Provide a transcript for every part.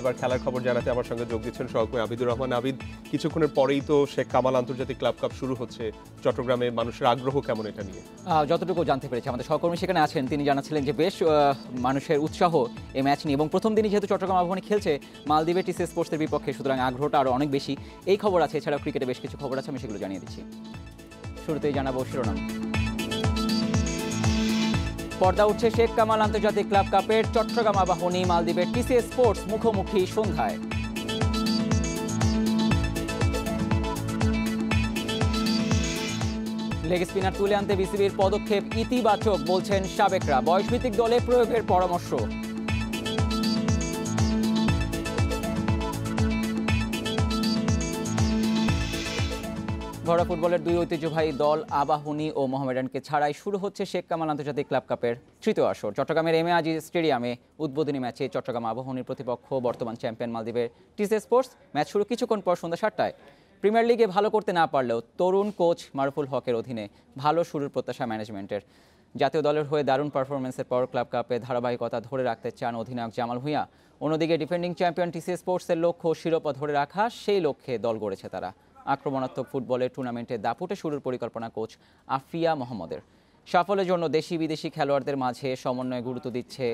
এবার খেলার খবর জানাতে আমার সঙ্গে যোগ দিচ্ছেন সহকর্মী আবিদুর রহমান আবিদ কিছুক্ষণের পরেই তো শেখ কামাল আন্তর্জাতিক ক্লাব কাপ শুরু হচ্ছে চট্টগ্রামে মানুষের আগ্রহ কেমন এটা নিয়ে যতটুকু জানতে পেরেছি আমাদের সহকর্মী সেখানে আছেন তিনি জানাচ্ছিলেন যে বেশ মানুষের উৎসাহ এই ম্যাচ নিয়ে এবং প্রথম দিনই যেহেতু চট্টগ্রাম আবহানে খেলছে মালদ্বীপের টিসি স্পোর্টসের বিপক্ষে সুতরাং আগ্রহটা আরও অনেক বেশি এই খবর আছে এছাড়াও ক্রিকেটে বেশ কিছু খবর আছে আমি সেগুলো জানিয়ে দিচ্ছি শুরুতেই জানাবো শিরোনাম পর্দা উঠছে শেখ কামাল আন্তর্জাতিক ক্লাব কাপের চট্টগ্রাম আবাহনী মালদ্বীপের টিসি স্পোর্টস মুখোমুখি সন্ধ্যায় লেগ স্পিনার তুলে আনতে বিসিবির পদক্ষেপ ইতিবাচক বলছেন সাবেকরা বয়সভিত্তিক দলে প্রয়োগের পরামর্শ ঘরোয়া ফুটবলের দুই ঐতিহ্যবাহী দল আবাহনী ও মোহামেডানকে ছাড়াই শুরু হচ্ছে শেখ কামাল আন্তর্জাতিক ক্লাব কাপের তৃতীয় আসর চট্টগ্রামের এম আজি স্টেডিয়ামে উদ্বোধনী ম্যাচে চট্টগ্রাম আবাহনীর প্রতিপক্ষ বর্তমান চ্যাম্পিয়ন মালদ্বীপের টিসে স্পোর্টস ম্যাচ শুরু কিছুক্ষণ পর সন্ধ্যা সাতটায় প্রিমিয়ার লিগে ভালো করতে না পারলেও তরুণ কোচ মারুফুল হকের অধীনে ভালো শুরুর প্রত্যাশা ম্যানেজমেন্টের জাতীয় দলের হয়ে দারুণ পারফরমেন্সের পর ক্লাব কাপে ধারাবাহিকতা ধরে রাখতে চান অধিনায়ক জামাল ভুঁইয়া অন্যদিকে ডিফেন্ডিং চ্যাম্পিয়ন টিসি স্পোর্টসের লক্ষ্য শিরোপা ধরে রাখা সেই লক্ষ্যে দল গড়েছে তারা আক্রমণাত্মক ফুটবলের টুর্নামেন্টে দাপুটে শুরুর পরিকল্পনা কোচ আফিয়া মোহাম্মদের সাফল্যের জন্য দেশি বিদেশি খেলোয়াড়দের মাঝে সমন্বয়ে গুরুত্ব দিচ্ছে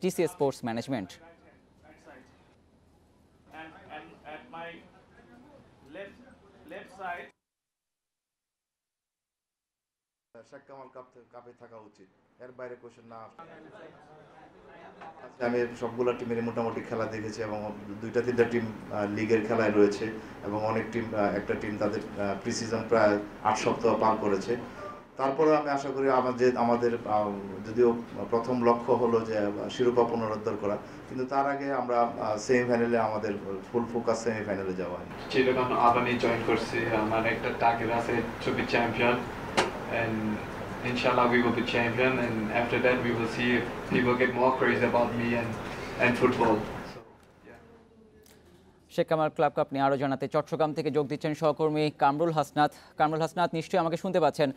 TC sports management Sheikh Kamal কাপে থাকা উচিত এর বাইরে কোশ্চেন না আমি সবগুলো টিমের মোটামুটি খেলা দেখেছি এবং দুইটা তিনটা টিম লিগের খেলায় রয়েছে এবং অনেক টিম একটা টিম তাদের প্রিসিজন প্রায় আট সপ্তাহ পার করেছে তারপরে আমি আশা করি আমাদের আমাদের যদিও প্রথম লক্ষ্য হলো যে শিরোপা পুনরুদ্ধার করা কিন্তু তার আগে আমরা সেমিফাইনালে আমাদের ফুল ফোকাস সেমিফাইনালে যাওয়া হয় আদানি জয়েন করছি আমার একটা টার্গেট আছে ছবি champion and inshallah we will be champion and after that we will see if people get more crazy about me and, and football. Sheikh Kamal ক্লাবকে আপনি আরও জানাতে চট্টগ্রাম থেকে যোগ দিচ্ছেন সহকর্মী কামরুল হাসনাত কামরুল হাসনাত নিশ্চয়ই আমাকে শুনতে পাচ্ছেন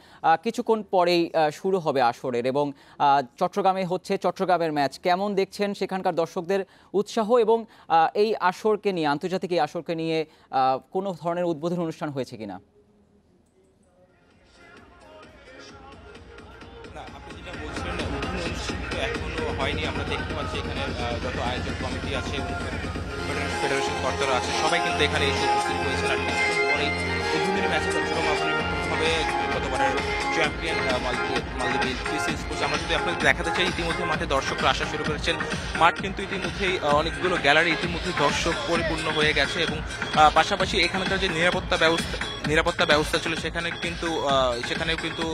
কিছুক্ষণ পরেই শুরু হবে আসরের এবং চট্টগ্রামে হচ্ছে চট্টগ্রামের ম্যাচ কেমন দেখছেন সেখানকার দর্শকদের উৎসাহ এবং এই আসরকে নিয়ে আন্তর্জাতিক এই আসরকে নিয়ে কোনো ধরনের উদ্বোধন অনুষ্ঠান হয়েছে কিনা না যত আয়োজক কমিটি আছে ফেডারেশন কর্তারা আছে সবাই কিন্তু এখানে এসে উপস্থিত হয়েছেন আর অনেক উদ্বোধনী ম্যাচে হবে গতবারের চ্যাম্পিয়ন মালদ্বীপ আমরা যদি আপনাদের দেখাতে চাই ইতিমধ্যে মাঠে দর্শকরা আসা শুরু করেছেন মাঠ কিন্তু ইতিমধ্যেই অনেকগুলো গ্যালারি ইতিমধ্যে দর্শক পরিপূর্ণ হয়ে গেছে এবং পাশাপাশি এখানকার যে নিরাপত্তা ব্যবস্থা নিরাপত্তা ব্যবস্থা ছিল সেখানে কিন্তু সেখানেও কিন্তু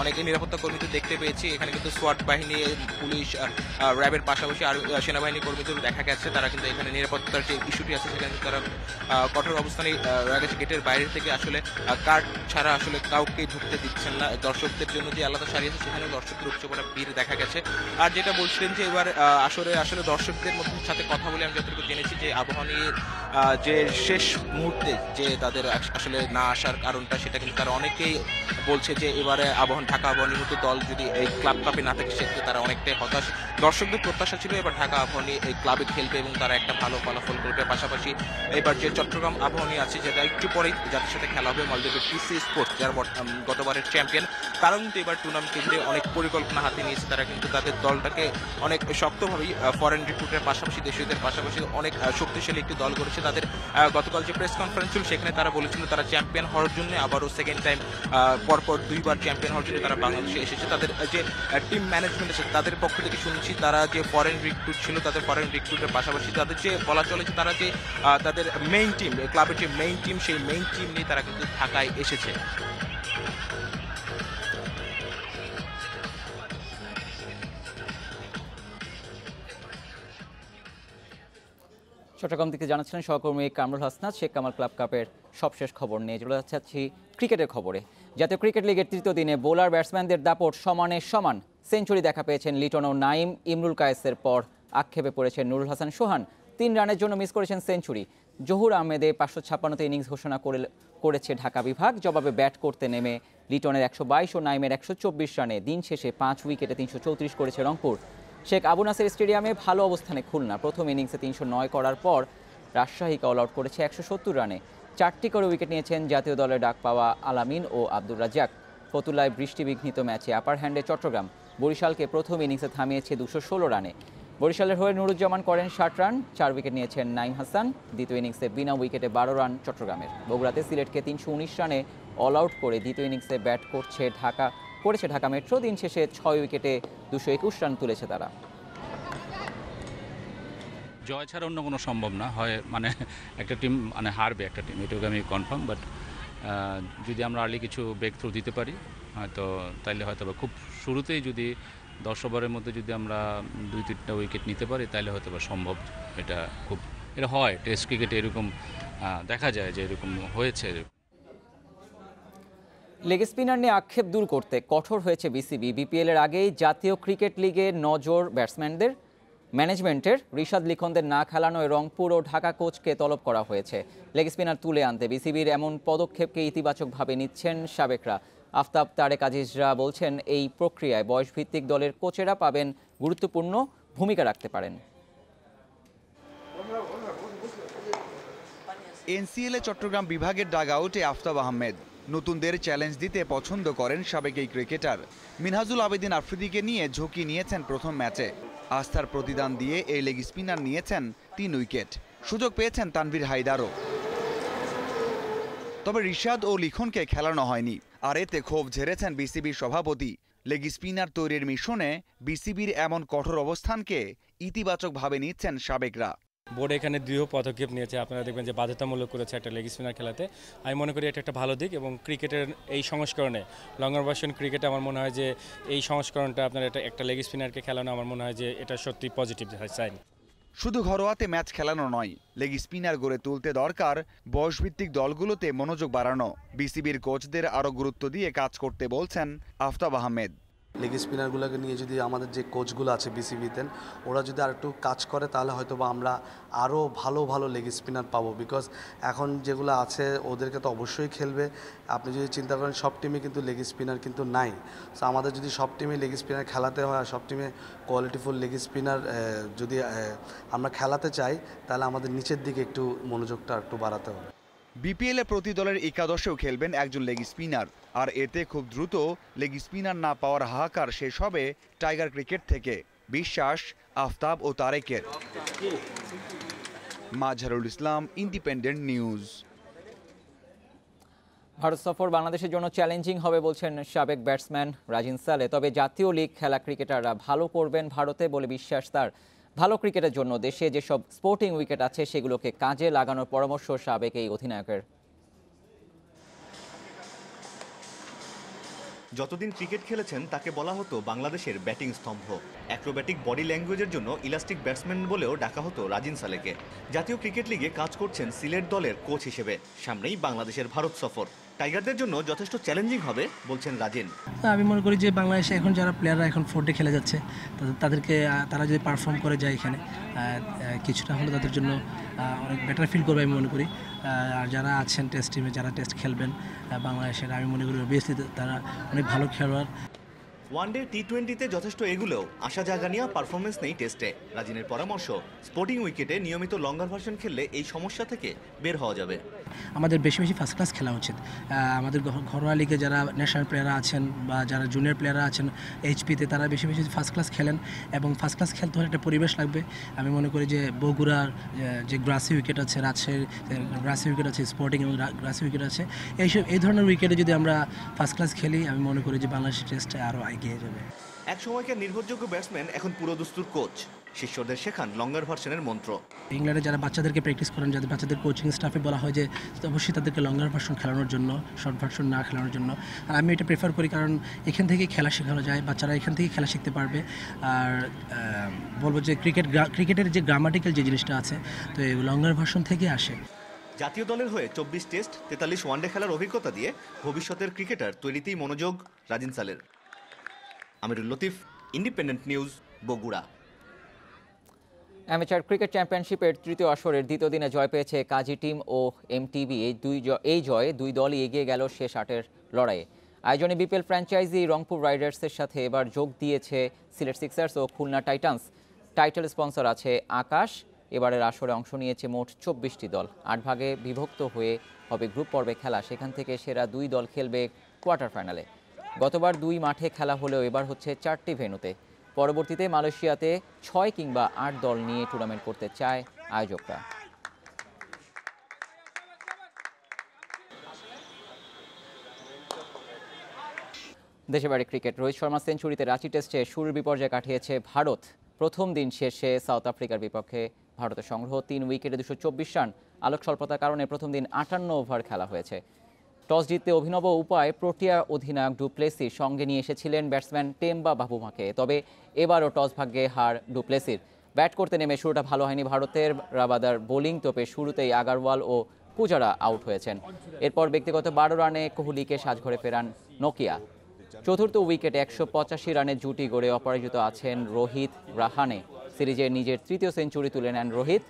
অনেকে নিরাপত্তা কর্মীদের দেখতে পেয়েছি এখানে কিন্তু সোয়াট বাহিনী পুলিশ র্যাবের পাশাপাশি আর সেনাবাহিনী কর্মীদের দেখা গেছে তারা কিন্তু এখানে নিরাপত্তার যে ইস্যুটি আছে সেখানে তারা কঠোর অবস্থানে রাখা গেটের বাইরে থেকে আসলে কার্ড ছাড়া আসলে কাউকে ঢুকতে দিচ্ছেন না দর্শকদের জন্য যে আলাদা সারি আছে সেখানেও দর্শকদের উচ্চপড়া ভিড় দেখা গেছে আর যেটা বলছিলেন যে এবার আসলে আসলে দর্শকদের মধ্যে সাথে কথা বলে আমি যতটুকু জেনেছি যে আবহাওয়া নিয়ে যে শেষ মুহূর্তে যে তাদের আসলে না আসার কারণটা সেটা কিন্তু তারা অনেকেই বলছে যে এবারে আবহন ঢাকা আবহন নিহত দল যদি এই ক্লাব কাপে না থাকে সেক্ষেত্রে তারা অনেকটাই হতাশ দর্শকদের প্রত্যাশা ছিল এবার ঢাকা আবহনী এই ক্লাবে খেলবে এবং তারা একটা ভালো ফলাফল করবে পাশাপাশি এবার যে চট্টগ্রাম আবহনী আছে যেটা একটু পরেই যাদের সাথে খেলা হবে মালদ্বীপের টিসি স্পোর্টস যার গতবারের চ্যাম্পিয়ন কারণ কিন্তু এবার টুর্নামেন্ট অনেক পরিকল্পনা হাতে নিয়েছে তারা কিন্তু তাদের দলটাকে অনেক শক্তভাবেই ফরেন রিক্রুটের পাশাপাশি দেশীয়দের পাশাপাশি অনেক শক্তিশালী একটি দল করেছে তাদের গতকাল যে প্রেস কনফারেন্স ছিল সেখানে তারা বলেছিল তারা চ্যাম্পিয়ন হওয়ার জন্য আবারও সেকেন্ড টাইম পরপর দুইবার চ্যাম্পিয়ন হওয়ার জন্য তারা বাংলাদেশে এসেছে তাদের যে টিম ম্যানেজমেন্ট আছে তাদের পক্ষ থেকে শুনছি তারা যে ফরেন রিক্রুট ছিল তাদের ফরেন রিক্রুটের পাশাপাশি তাদের যে বলা চলেছে তারা যে তাদের মেইন টিম ক্লাবের যে মেইন টিম সেই মেইন টিম নিয়ে তারা কিন্তু ঢাকায় এসেছে চট্টগ্রাম থেকে জানাচ্ছিলেন সহকর্মী কামরুল হাসনাত শেখ কামাল ক্লাব কাপের সবশেষ খবর নিয়ে চলে যাচ্ছি ক্রিকেটের খবরে জাতীয় ক্রিকেট লিগের তৃতীয় দিনে বোলার ব্যাটসম্যানদের দাপট সমানে সমান সেঞ্চুরি দেখা পেয়েছেন লিটন ও নাইম ইমরুল কায়েসের পর আক্ষেপে পড়েছেন নুরুল হাসান সোহান তিন রানের জন্য মিস করেছেন সেঞ্চুরি জহুর আহমেদে পাঁচশো ছাপ্পান্নতে ইনিংস ঘোষণা করে করেছে ঢাকা বিভাগ জবাবে ব্যাট করতে নেমে লিটনের একশো বাইশ ও নাইমের একশো চব্বিশ রানে দিন শেষে পাঁচ উইকেটে তিনশো চৌত্রিশ করেছে রংপুর শেখ আবু নাসের স্টেডিয়ামে ভালো অবস্থানে খুলনা প্রথম ইনিংসে তিনশো নয় করার পর রাজশাহীকে অল আউট করেছে একশো সত্তর রানে চারটি করে উইকেট নিয়েছেন জাতীয় দলের ডাক পাওয়া আলামিন ও আব্দুর রাজ্জাক ফতুল্লায় বৃষ্টিবিঘ্নিত ম্যাচে আপার হ্যান্ডে চট্টগ্রাম বরিশালকে প্রথম ইনিংসে থামিয়েছে দুশো ষোলো রানে বরিশালের হয়ে নুরুজ্জামান করেন ষাট রান চার উইকেট নিয়েছেন নাইম হাসান দ্বিতীয় ইনিংসে বিনা উইকেটে বারো রান চট্টগ্রামের বগুড়াতে সিলেটকে তিনশো উনিশ রানে অল আউট করে দ্বিতীয় ইনিংসে ব্যাট করছে ঢাকা করেছে ঢাকা মেট্রো দিন শেষে ছয় উইকেটে দুশো একুশ রান তুলেছে তারা জয় ছাড়া অন্য কোনো সম্ভব না হয় মানে একটা টিম মানে হারবে একটা টিম এটুকু আমি কনফার্ম বাট যদি আমরা আর্লি কিছু ব্রেক থ্রু দিতে পারি হয়তো তাইলে হয়তো খুব শুরুতেই যদি দশ ওভারের মধ্যে যদি আমরা দুই তিনটা উইকেট নিতে পারি তাহলে হয়তো বা সম্ভব এটা খুব এটা হয় টেস্ট ক্রিকেটে এরকম দেখা যায় যে এরকম হয়েছে লেগ স্পিনার নিয়ে আক্ষেপ দূর করতে কঠোর হয়েছে বিসিবি বিপিএলের আগেই জাতীয় ক্রিকেট লিগে নজর ব্যাটসম্যানদের ম্যানেজমেন্টের ঋষাদ লিখনদের না খেলানোয় রংপুর ও ঢাকা কোচকে তলব করা হয়েছে লেগ স্পিনার তুলে আনতে বিসিবির এমন পদক্ষেপকে ইতিবাচকভাবে নিচ্ছেন সাবেকরা আফতাব তারেক আজিজরা বলছেন এই প্রক্রিয়ায় বয়সভিত্তিক দলের কোচেরা পাবেন গুরুত্বপূর্ণ ভূমিকা রাখতে পারেন এনসিএলএ চট্টগ্রাম বিভাগের ডাগ আউটে আফতাব আহমেদ নতুনদের চ্যালেঞ্জ দিতে পছন্দ করেন সাবেক এই ক্রিকেটার মিনহাজুল আবেদিন আফ্রিদিকে নিয়ে ঝুঁকি নিয়েছেন প্রথম ম্যাচে আস্থার প্রতিদান দিয়ে এই লেগ স্পিনার নিয়েছেন তিন উইকেট সুযোগ পেয়েছেন তানভীর হায়দারও তবে রিশাদ ও লিখনকে খেলানো হয়নি আর এতে ক্ষোভ ঝেড়েছেন বিসিবির সভাপতি লেগ স্পিনার তৈরির মিশনে বিসিবির এমন কঠোর অবস্থানকে ইতিবাচকভাবে নিচ্ছেন সাবেকরা বোর্ড এখানে দৃঢ় পদক্ষেপ নিয়েছে আপনারা দেখবেন যে বাধ্যতামূলক করেছে একটা লেগ স্পিনার খেলাতে আমি মনে করি এটা একটা ভালো দিক এবং ক্রিকেটের এই সংস্করণে লঙ্গার ভার্সন ক্রিকেটে আমার মনে হয় যে এই সংস্করণটা আপনার এটা একটা লেগ স্পিনারকে খেলানো আমার মনে হয় যে এটা সত্যি পজিটিভ সাইন শুধু ঘরোয়াতে ম্যাচ খেলানো নয় লেগ স্পিনার গড়ে তুলতে দরকার বয়সভিত্তিক দলগুলোতে মনোযোগ বাড়ানো বিসিবির কোচদের আরও গুরুত্ব দিয়ে কাজ করতে বলছেন আফতাব আহমেদ লেগ স্পিনারগুলোকে নিয়ে যদি আমাদের যে কোচগুলো আছে বিসিবিতে ওরা যদি আর একটু কাজ করে তাহলে হয়তো বা আমরা আরও ভালো ভালো লেগ স্পিনার পাবো বিকজ এখন যেগুলো আছে ওদেরকে তো অবশ্যই খেলবে আপনি যদি চিন্তা করেন সব টিমে কিন্তু লেগ স্পিনার কিন্তু নাই সো আমাদের যদি সব টিমে লেগ স্পিনার খেলাতে হয় আর সব টিমে কোয়ালিটিফুল লেগ স্পিনার যদি আমরা খেলাতে চাই তাহলে আমাদের নিচের দিকে একটু মনোযোগটা একটু বাড়াতে হবে বিপিএলে প্রতি দলের একাদশেও খেলবেন একজন লেগ স্পিনার আর এতে খুব দ্রুত লেগ স্পিনার না পাওয়ার হাহাকার শেষ হবে টাইগার ক্রিকেট থেকে বিশ্বাস আফতাব ও তারেকের মাঝারুল ইসলাম ইন্ডিপেন্ডেন্ট নিউজ ভারত সফর বাংলাদেশের জন্য চ্যালেঞ্জিং হবে বলছেন সাবেক ব্যাটসম্যান রাজিন সালে তবে জাতীয় লিগ খেলা ক্রিকেটাররা ভালো করবেন ভারতে বলে বিশ্বাস তার ভালো ক্রিকেটের জন্য দেশে যেসব স্পোর্টিং উইকেট আছে সেগুলোকে কাজে লাগানোর পরামর্শ সাবেক এই অধিনায়কের যতদিন ক্রিকেট খেলেছেন তাকে বলা হতো বাংলাদেশের ব্যাটিং স্তম্ভ অ্যাক্রোব্যাটিক বডি ল্যাঙ্গুয়েজের জন্য ইলাস্টিক ব্যাটসম্যান বলেও ডাকা হতো রাজিন সালেকে জাতীয় ক্রিকেট লিগে কাজ করছেন সিলেট দলের কোচ হিসেবে সামনেই বাংলাদেশের ভারত সফর টাইগারদের জন্য যথেষ্ট চ্যালেঞ্জিং হবে বলছেন রাজেন আমি মনে করি যে বাংলাদেশে এখন যারা প্লেয়াররা এখন ফোর্ডে খেলে যাচ্ছে তাদেরকে তারা যদি পারফর্ম করে যায় এখানে কিছুটা হলে তাদের জন্য অনেক বেটার ফিল করবে আমি মনে করি আর যারা আছেন টেস্ট টিমে যারা টেস্ট খেলবেন বাংলাদেশের আমি মনে করি অভিয়াসলি তারা অনেক ভালো খেলোয়াড় ওয়ানডে টি টোয়েন্টিতে যথেষ্ট এগুলেও আশা জাগানিয়া পারফরমেন্স নেই টেস্টে রাজিনের পরামর্শ স্পোর্টিং উইকেটে নিয়মিত লঙ্গার ভার্সন খেললে এই সমস্যা থেকে বের হওয়া যাবে আমাদের বেশি বেশি ফার্স্ট ক্লাস খেলা উচিত আমাদের ঘরোয়া লিগে যারা ন্যাশনাল প্লেয়াররা আছেন বা যারা জুনিয়র প্লেয়াররা আছেন এইচপিতে তারা বেশি বেশি ফার্স্ট ক্লাস খেলেন এবং ফার্স্ট ক্লাস খেলতে হলে একটা পরিবেশ লাগবে আমি মনে করি যে বগুড়ার যে গ্রাসি উইকেট আছে রাজশাহীর গ্রাসি উইকেট আছে স্পোর্টিং এবং গ্রাসি উইকেট আছে এইসব এই ধরনের উইকেটে যদি আমরা ফার্স্ট ক্লাস খেলি আমি মনে করি যে বাংলাদেশ টেস্টে আরও এগিয়ে যাবে এক সময়কার নির্ভরযোগ্য ব্যাটসম্যান এখন পুরো পুরোদস্তুর কোচ শিষ্যদের শেখান লঙ্গার ভার্সনের মন্ত্র ইংল্যান্ডে যারা বাচ্চাদেরকে প্র্যাকটিস করেন যাদের বাচ্চাদের কোচিং স্টাফে বলা হয় যে অবশ্যই তাদেরকে লঙ্গার ভার্সন খেলানোর জন্য শর্ট ভার্সন না খেলানোর জন্য আর আমি এটা প্রেফার করি কারণ এখান থেকে খেলা শেখানো যায় বাচ্চারা এখান থেকে খেলা শিখতে পারবে আর বলবো যে ক্রিকেট ক্রিকেটের যে গ্রামাটিক্যাল যে জিনিসটা আছে তো এই লঙ্গার ভার্সন থেকে আসে জাতীয় দলের হয়ে চব্বিশ টেস্ট তেতাল্লিশ ওয়ানডে খেলার অভিজ্ঞতা দিয়ে ভবিষ্যতের ক্রিকেটার তৈরিতেই মনোযোগ রাজিন সালের Amirul Latif independent news Bogura amateur cricket চ্যাম্পিয়নশিপের তৃতীয় আসরের দ্বিতীয় দিনে জয় পেয়েছে কাজী টিম ও এমটিবি এই দুই এই জয়ে দুই দলই এগিয়ে গেল শেষ আটের লড়াইয়ে আয়োজনে বিপিএল ফ্র্যাঞ্চাইজি রংপুর রাইডার্সের সাথে এবার যোগ দিয়েছে সিলেট সিক্সার্স ও খুলনা টাইটান্স টাইটেল স্পন্সর আছে আকাশ এবারের আসরে অংশ নিয়েছে মোট চব্বিশটি দল আট ভাগে বিভক্ত হয়ে হবে গ্রুপ পর্বে খেলা সেখান থেকে সেরা দুই দল খেলবে কোয়ার্টার ফাইনালে গতবার দুই মাঠে খেলা হলেও এবার হচ্ছে চারটি ভেনুতে পরবর্তীতে মালয়েশিয়াতে ছয় কিংবা আট দল নিয়ে টুর্নামেন্ট করতে চায় আয়োজকরা দেশে বাড়ি ক্রিকেট রোহিত শর্মা সেঞ্চুরিতে রাঁচি টেস্টে শুরুর বিপর্যয় কাটিয়েছে ভারত প্রথম দিন শেষে সাউথ আফ্রিকার বিপক্ষে ভারতের সংগ্রহ তিন উইকেটে দুশো চব্বিশ রান আলোক স্বল্পতার কারণে প্রথম দিন আটান্ন ওভার খেলা হয়েছে টস জিততে অভিনব উপায় প্রোটিয়া অধিনায়ক ডুপ্লেসি সঙ্গে নিয়ে এসেছিলেন ব্যাটসম্যান টেম্বা বাবুমাকে তবে এবারও টস ভাগ্যে হার ডুপ্লেসির ব্যাট করতে নেমে শুরুটা ভালো হয়নি ভারতের রাবাদার বোলিং তোপে শুরুতেই আগারওয়াল ও পূজারা আউট হয়েছেন এরপর ব্যক্তিগত বারো রানে কোহলিকে সাজঘরে ফেরান নোকিয়া চতুর্থ উইকেটে একশো পঁচাশি রানের জুটি গড়ে অপরাজিত আছেন রোহিত রাহানে সিরিজের নিজের তৃতীয় সেঞ্চুরি তুলে নেন রোহিত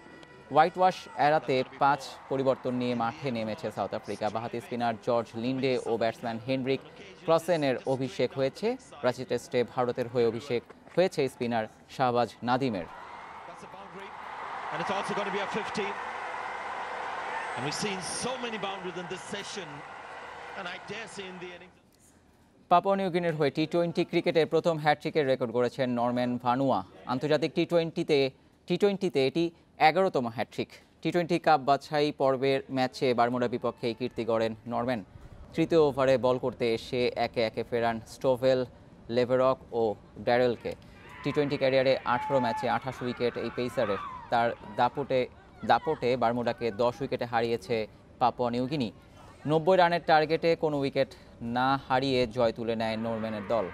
হোয়াইট ওয়াশ এড়াতে পাঁচ পরিবর্তন নিয়ে মাঠে নেমেছে সাউথ আফ্রিকা বাহাতি স্পিনার জর্জ লিন্ডে ও ব্যাটসম্যান হেনরিক ক্রসেনের অভিষেক হয়েছে রাঁচি টেস্টে ভারতের হয়ে অভিষেক হয়েছে স্পিনার শাহবাজ নাদিমের পাপুয়া নিউগিনির হয়ে টি টোয়েন্টি ক্রিকেটের প্রথম হ্যাটট্রিকের রেকর্ড করেছেন নরম্যান ভানুয়া আন্তর্জাতিক টি টোয়েন্টিতে টি টোয়েন্টিতে এটি এগারোতম হ্যাট্রিক টি টোয়েন্টি কাপ বাছাই পর্বের ম্যাচে বারমুডা বিপক্ষে এই কীর্তি গড়েন নরম্যান তৃতীয় ওভারে বল করতে এসে একে একে ফেরান স্টোভেল লেভেরক ও ড্যারেলকে টি টোয়েন্টি ক্যারিয়ারে আঠারো ম্যাচে আঠাশ উইকেট এই পেসারের তার দাপটে দাপটে বারমুডাকে দশ উইকেটে হারিয়েছে পাপুয়া নিউগিনি নব্বই রানের টার্গেটে কোনো উইকেট না হারিয়ে জয় তুলে নেয় নরম্যানের দল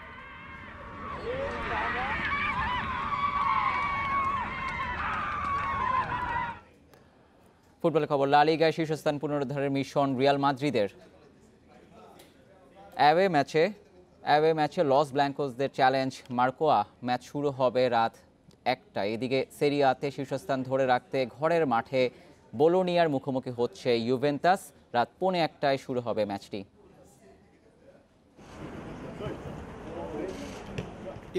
ফুটবল খবর লা লিগায় শীর্ষস্থান পুনরুদ্ধারের মিশন রিয়াল মাদ্রিদের অ্যাওয়ে ম্যাচে অ্যাওয়ে ম্যাচে লস ব্ল্যাঙ্কোসদের চ্যালেঞ্জ মার্কোয়া ম্যাচ শুরু হবে রাত একটা এদিকে সেরিয়াতে শীর্ষস্থান ধরে রাখতে ঘরের মাঠে বোলোনিয়ার মুখোমুখি হচ্ছে ইউভেন্তাস রাত পৌনে একটায় শুরু হবে ম্যাচটি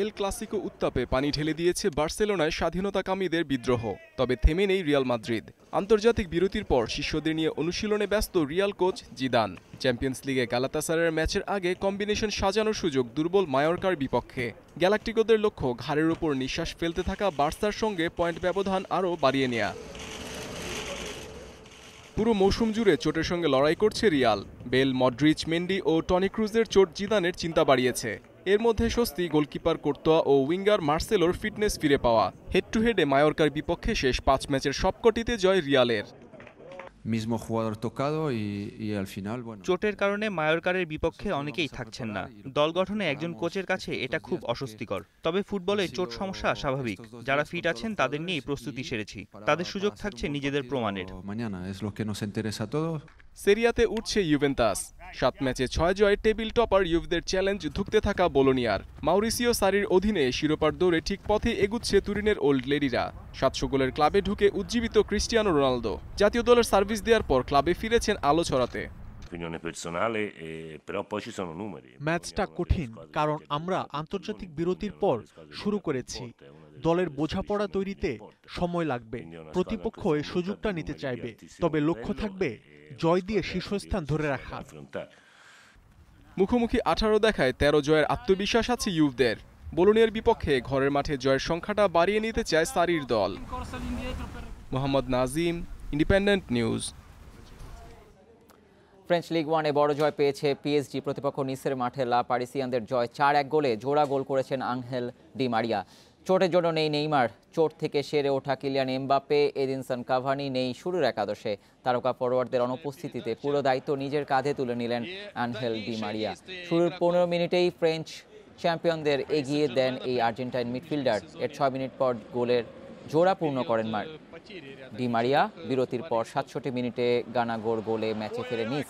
এল ক্লাসিকো উত্তাপে পানি ঢেলে দিয়েছে বার্সেলোনায় স্বাধীনতাকামীদের বিদ্রোহ তবে থেমে নেই রিয়াল মাদ্রিদ আন্তর্জাতিক বিরতির পর শিষ্যদের নিয়ে অনুশীলনে ব্যস্ত রিয়াল কোচ জিদান চ্যাম্পিয়ন্স লিগে গালাতাসারের ম্যাচের আগে কম্বিনেশন সাজানোর সুযোগ দুর্বল মায়র্কার বিপক্ষে গ্যালাকটিকোদের লক্ষ্য ঘাড়ের ওপর নিঃশ্বাস ফেলতে থাকা বার্সার সঙ্গে পয়েন্ট ব্যবধান আরও বাড়িয়ে নেয়া পুরো মৌসুম জুড়ে চোটের সঙ্গে লড়াই করছে রিয়াল বেল মডরিচ মেন্ডি ও টনি ক্রুজের চোট জিদানের চিন্তা বাড়িয়েছে এর মধ্যে স্বস্তি গোলকিপার কোর্তোয়া ও উইঙ্গার মার্সেলোর ফিটনেস ফিরে পাওয়া হেড টু হেডে মায়োরকার বিপক্ষে শেষ পাঁচ ম্যাচের সবকটিতে জয় রিয়ালের চোটের কারণে মায়োরকারের বিপক্ষে অনেকেই থাকছেন না দল গঠনে একজন কোচের কাছে এটা খুব অস্বস্তিকর তবে ফুটবলে চোট সমস্যা স্বাভাবিক যারা ফিট আছেন তাদের নিয়েই প্রস্তুতি সেরেছি তাদের সুযোগ থাকছে নিজেদের প্রমাণের সেরিয়াতে উঠছে ইউভেন্তাস সাত ম্যাচে ছয় জয় টেবিল টপার ইউভদের চ্যালেঞ্জ ধুকতে থাকা বোলোনিয়ার মাউরিসিও সারির অধীনে শিরোপার দৌড়ে ঠিক পথে এগুচ্ছে তুরিনের ওল্ড লেডিরা সাতশো গোলের ক্লাবে ঢুকে উজ্জীবিত ক্রিস্টিয়ানো রোনালদো জাতীয় দলের সার্ভিস দেওয়ার পর ক্লাবে ফিরেছেন আলো ছড়াতে eh, ম্যাচটা কঠিন কারণ আমরা আন্তর্জাতিক বিরতির পর শুরু করেছি দলের বোঝাপড়া তৈরিতে সময় লাগবে প্রতিপক্ষ এই সুযোগটা নিতে চাইবে তবে লক্ষ্য থাকবে জয় দিয়ে শীর্ষস্থান ধরে রাখা মুখোমুখি আঠারো দেখায় ১৩ জয়ের আত্মবিশ্বাস আছে ইউভদের বোলোনিয়ার বিপক্ষে ঘরের মাঠে জয়ের সংখ্যাটা বাড়িয়ে নিতে চায় সারির দল Mohammad Nazim Independent News French League ওয়ানে বড় জয় পেয়েছে পিএসজি প্রতিপক্ষ নিসের মাঠে লা পারিসিয়ানদের জয় চার এক গোলে জোড়া গোল করেছেন আংহেল ডি মারিয়া চোটের জন্য নেই নেইমার চোট থেকে সেরে ওঠা কিলিয়ান এমবাপে এদিনসন কাভানি নেই শুরুর একাদশে তারকা ফরোয়ার্ডদের অনুপস্থিতিতে পুরো দায়িত্ব নিজের কাঁধে তুলে নিলেন আনহেল মারিয়া শুরুর পনেরো মিনিটেই ফ্রেঞ্চ চ্যাম্পিয়নদের এগিয়ে দেন এই আর্জেন্টাইন মিডফিল্ডার এর ছয় মিনিট পর গোলের জোড়া পূর্ণ করেন মার ডি মারিয়া বিরতির পর সাতষট্টি মিনিটে গানা গোর গোলে ম্যাচে ফেরে নিস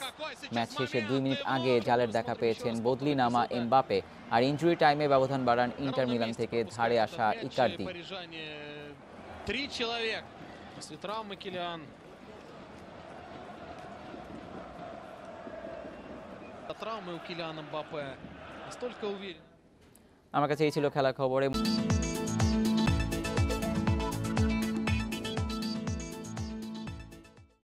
ম্যাচ শেষের দুই মিনিট আগে জালের দেখা পেয়েছেন বদলি নামা এমবাপে আর ইঞ্জুরি টাইমে ব্যবধান বাড়ান ইন্টার মিলান থেকে ধারে আসা ইকার্দি আমার কাছে এই ছিল খেলা খবরে